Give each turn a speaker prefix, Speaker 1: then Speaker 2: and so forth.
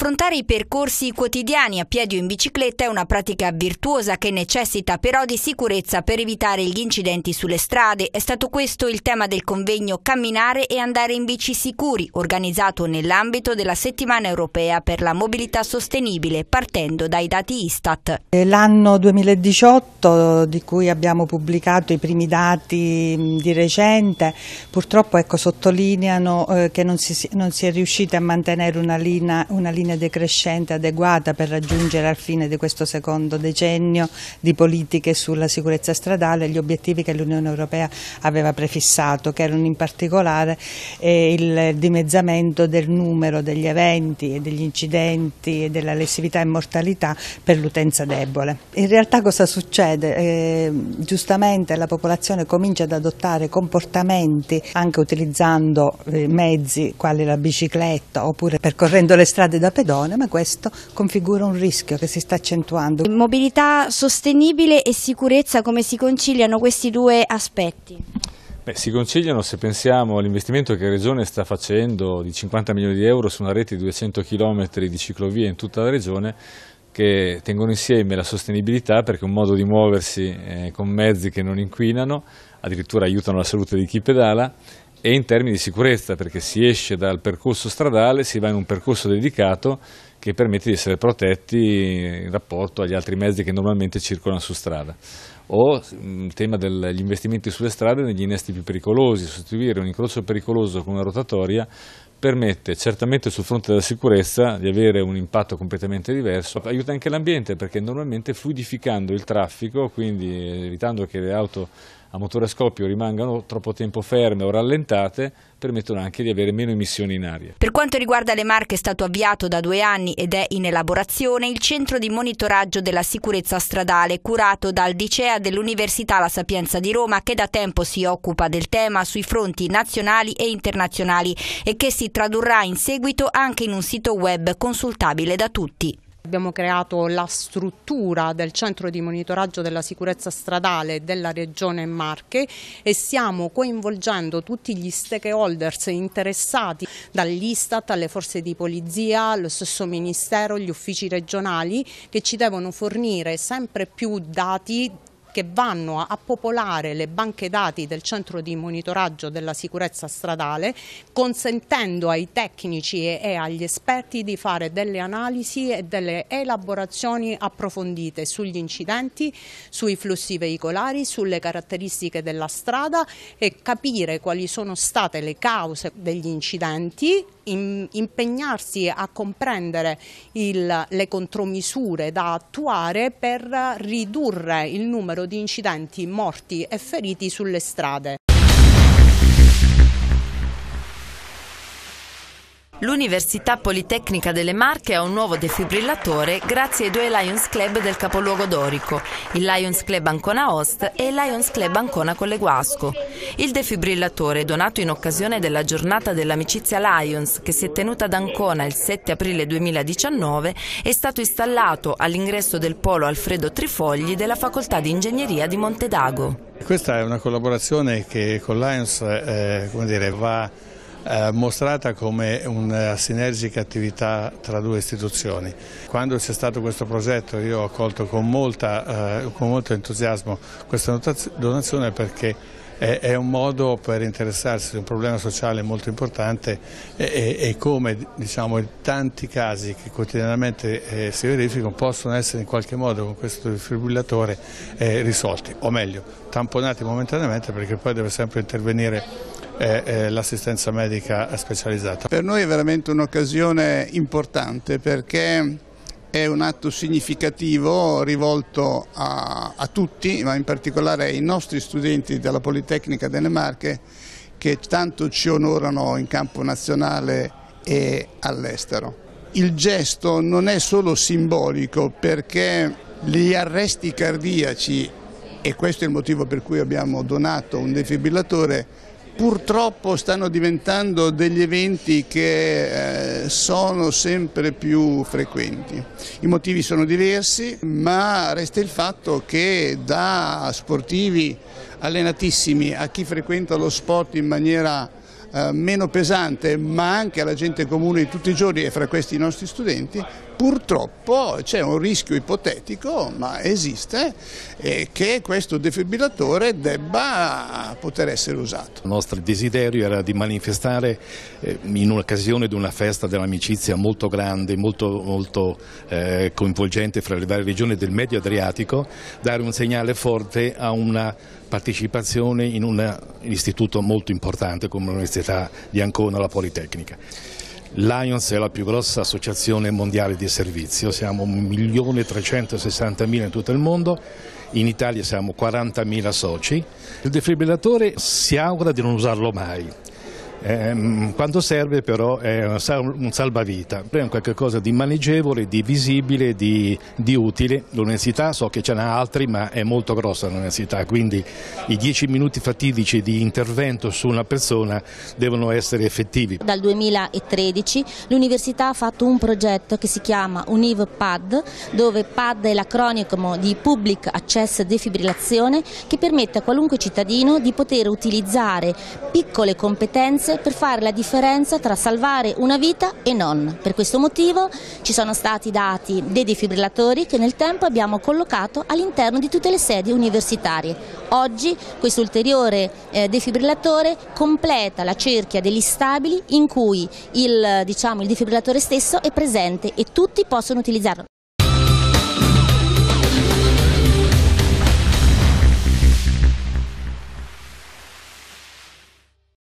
Speaker 1: Affrontare i percorsi quotidiani a piedi o in bicicletta è una pratica virtuosa che necessita però di sicurezza per evitare gli incidenti sulle strade. È stato questo il tema del convegno Camminare e andare in bici sicuri, organizzato nell'ambito della Settimana Europea per la Mobilità Sostenibile, partendo dai dati Istat.
Speaker 2: L'anno 2018, di cui abbiamo pubblicato i primi dati di recente, purtroppo ecco, sottolineano eh, che non si, non si è riusciti a mantenere una linea, una linea linea decrescente adeguata per raggiungere al fine di questo secondo decennio di politiche sulla sicurezza stradale gli obiettivi che l'Unione Europea aveva prefissato, che erano in particolare eh, il dimezzamento del numero degli eventi e degli incidenti e della lessività e mortalità per l'utenza debole. In realtà cosa succede? Eh, giustamente la popolazione comincia ad adottare comportamenti anche utilizzando eh, mezzi quali la bicicletta oppure percorrendo le strade da pedone, ma questo configura un rischio che si sta accentuando.
Speaker 1: Mobilità sostenibile e sicurezza, come si conciliano questi due aspetti?
Speaker 3: Beh, si conciliano se pensiamo all'investimento che la Regione sta facendo di 50 milioni di euro su una rete di 200 km di ciclovie in tutta la Regione che tengono insieme la sostenibilità perché è un modo di muoversi eh, con mezzi che non inquinano, addirittura aiutano la salute di chi pedala e in termini di sicurezza perché si esce dal percorso stradale, si va in un percorso dedicato che permette di essere protetti in rapporto agli altri mezzi che normalmente circolano su strada. O mm, il tema degli investimenti sulle strade negli innesti più pericolosi, sostituire un incrocio pericoloso con una rotatoria permette certamente sul fronte della sicurezza di avere un impatto completamente diverso, aiuta anche l'ambiente perché normalmente fluidificando il traffico, quindi evitando che le auto a motore a scoppio rimangano troppo tempo ferme o rallentate permettono anche di avere meno emissioni in aria. Per
Speaker 1: quanto riguarda le Marche è stato avviato da due anni ed è in elaborazione il centro di monitoraggio della sicurezza stradale curato dal Dicea dell'Università La Sapienza di Roma che da tempo si occupa del tema sui fronti nazionali e internazionali
Speaker 4: e che si tradurrà in seguito anche in un sito web consultabile da tutti. Abbiamo creato la struttura del centro di monitoraggio della sicurezza stradale della regione Marche e stiamo coinvolgendo tutti gli stakeholders interessati dall'Istat alle forze di polizia, allo stesso ministero, gli uffici regionali che ci devono fornire sempre più dati che vanno a popolare le banche dati del centro di monitoraggio della sicurezza stradale consentendo ai tecnici e, e agli esperti di fare delle analisi e delle elaborazioni approfondite sugli incidenti, sui flussi veicolari, sulle caratteristiche della strada e capire quali sono state le cause degli incidenti in, impegnarsi a comprendere il, le contromisure da attuare per ridurre il numero di incidenti morti e feriti sulle strade. L'Università Politecnica delle Marche ha un nuovo defibrillatore grazie ai due Lions Club del capoluogo dorico, il Lions Club Ancona Ost e il Lions Club Ancona Colleguasco. Il defibrillatore, donato in occasione della giornata dell'amicizia Lions che si è tenuta ad Ancona il 7 aprile 2019, è stato installato all'ingresso del polo Alfredo Trifogli della Facoltà di Ingegneria di Montedago.
Speaker 5: Questa è una collaborazione che con Lions eh, dire, va eh, mostrata come una sinergica attività tra due istituzioni. Quando c'è stato questo progetto io ho accolto con, molta, eh, con molto entusiasmo questa donazione perché è, un modo per interessarsi di un problema sociale molto importante e, e, e come diciamo, tanti casi che quotidianamente eh, si verificano possono essere in qualche modo con questo defibrillatore eh, risolti, o meglio tamponati momentaneamente perché poi deve sempre intervenire e l'assistenza medica specializzata. Per noi è veramente un'occasione importante perché è un atto significativo rivolto a, a, tutti, ma in particolare ai nostri studenti della Politecnica delle Marche che tanto ci onorano in campo nazionale e all'estero. Il gesto non è solo simbolico perché gli arresti cardiaci, e questo è il motivo per cui abbiamo donato un defibrillatore, purtroppo stanno diventando degli eventi che eh, sono sempre più frequenti. I motivi sono diversi, ma resta il fatto che da sportivi allenatissimi a chi frequenta lo sport in maniera eh, meno pesante ma anche alla gente comune di tutti i giorni e fra questi i nostri studenti, purtroppo c'è un rischio ipotetico, ma esiste, eh, che questo defibrillatore debba poter essere usato.
Speaker 6: Il nostro desiderio era di manifestare eh, in un'occasione di una festa dell'amicizia molto grande, molto, molto coinvolgente fra le varie regioni del Medio Adriatico, dare un segnale forte a una partecipazione in un istituto molto importante come l'Università di Ancona, la Politecnica. Lions è la più grossa associazione mondiale di servizio, siamo 1.360.000 in tutto il mondo, in Italia siamo 40.000 soci. Il defibrillatore si augura di non usarlo mai, eh, quando serve però è un salvavita, è un qualcosa di maneggevole, di visibile, di, di utile. L'università so che ce n'ha altri ma è molto grossa l'università, quindi i dieci minuti fatidici di intervento su una persona devono essere effettivi.
Speaker 1: Dal 2013 l'università ha fatto un progetto che si chiama UnivPad, dove PAD è l'acronimo di Public Access Defibrillazione che permette a qualunque cittadino di poter utilizzare piccole competenze diverse per fare la differenza tra salvare una vita e non. Per questo motivo ci sono stati dati dei defibrillatori che nel tempo abbiamo collocato all'interno di tutte le sedi universitarie. Oggi questo ulteriore eh, defibrillatore completa la cerchia degli stabili in cui il, diciamo, il defibrillatore stesso è presente e tutti possono utilizzarlo.